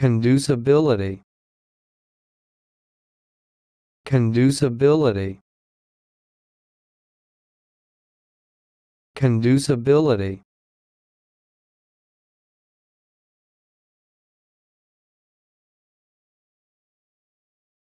Conducibility. Conducibility. Conducibility.